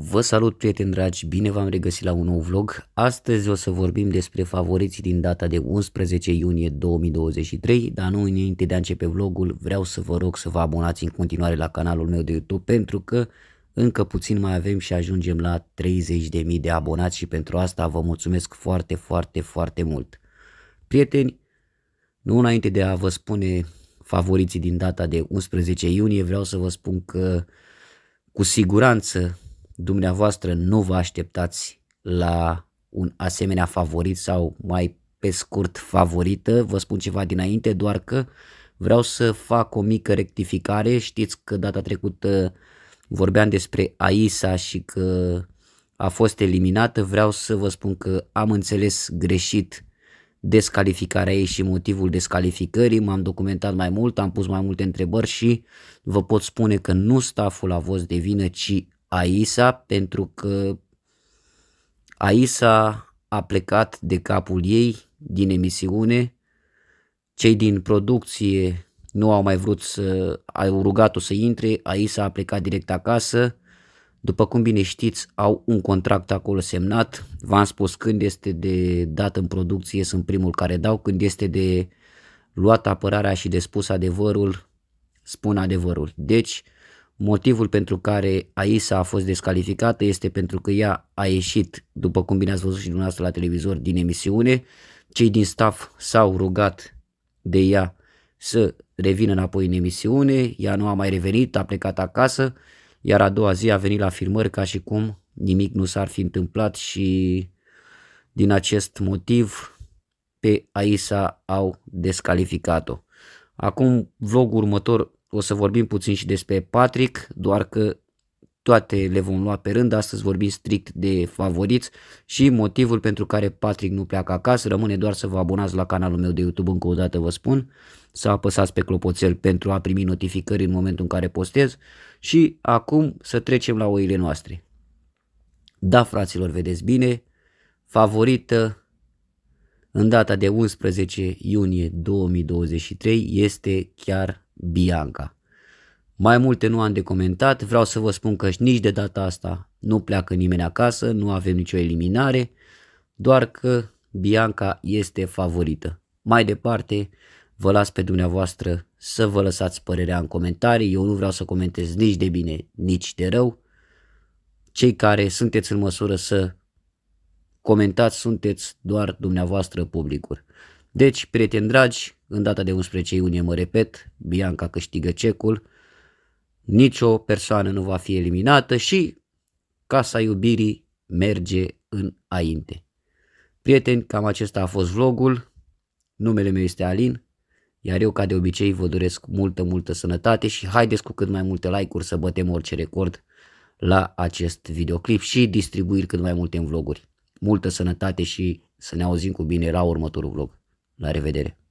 Vă salut prieteni dragi, bine v-am regăsit la un nou vlog. Astăzi o să vorbim despre favoriții din data de 11 iunie 2023, dar nu înainte de a începe vlogul, vreau să vă rog să vă abonați în continuare la canalul meu de YouTube pentru că încă puțin mai avem și ajungem la 30.000 de abonați și pentru asta vă mulțumesc foarte, foarte, foarte mult. Prieteni, nu înainte de a vă spune favoriții din data de 11 iunie, vreau să vă spun că cu siguranță dumneavoastră nu vă așteptați la un asemenea favorit sau mai pe scurt favorită, vă spun ceva dinainte, doar că vreau să fac o mică rectificare, știți că data trecută vorbeam despre Aisa și că a fost eliminată, vreau să vă spun că am înțeles greșit descalificarea ei și motivul descalificării, m-am documentat mai mult, am pus mai multe întrebări și vă pot spune că nu staful a fost de vină, ci Aisa pentru că Aisa a plecat de capul ei din emisiune, cei din producție nu au mai vrut să, au rugat-o să intre, Aisa a plecat direct acasă, după cum bine știți, au un contract acolo semnat. V-am spus când este de dat în producție, sunt primul care dau. Când este de luat apărarea și de spus adevărul, spun adevărul. Deci, Motivul pentru care Aisa a fost descalificată este pentru că ea a ieșit, după cum bine ați văzut și dumneavoastră la televizor, din emisiune. Cei din staff s-au rugat de ea să revină înapoi în emisiune, ea nu a mai revenit, a plecat acasă, iar a doua zi a venit la filmări ca și cum nimic nu s-ar fi întâmplat și din acest motiv pe Aisa au descalificat-o. Acum vlogul următor o să vorbim puțin și despre Patrick, doar că toate le vom lua pe rând, astăzi vorbim strict de favoriți și motivul pentru care Patrick nu pleacă acasă, rămâne doar să vă abonați la canalul meu de YouTube, încă o dată vă spun, să apăsați pe clopoțel pentru a primi notificări în momentul în care postez și acum să trecem la oile noastre. Da, fraților, vedeți bine, favorită în data de 11 iunie 2023 este chiar Bianca. Mai multe nu am de comentat, vreau să vă spun că nici de data asta nu pleacă nimeni acasă, nu avem nicio eliminare, doar că Bianca este favorită. Mai departe, vă las pe dumneavoastră să vă lăsați părerea în comentarii, eu nu vreau să comentez nici de bine, nici de rău. Cei care sunteți în măsură să comentați sunteți doar dumneavoastră publicul. Deci, prieteni dragi, în data de 11 iunie, mă repet, Bianca câștigă cecul, nicio persoană nu va fi eliminată și Casa Iubirii merge înainte. Prieteni, cam acesta a fost vlogul. Numele meu este Alin, iar eu ca de obicei vă doresc multă, multă sănătate și haideți cu cât mai multe like-uri să bătem orice record la acest videoclip și distribuiri cât mai multe în vloguri. Multă sănătate și să ne auzim cu bine la următorul vlog. La revedere!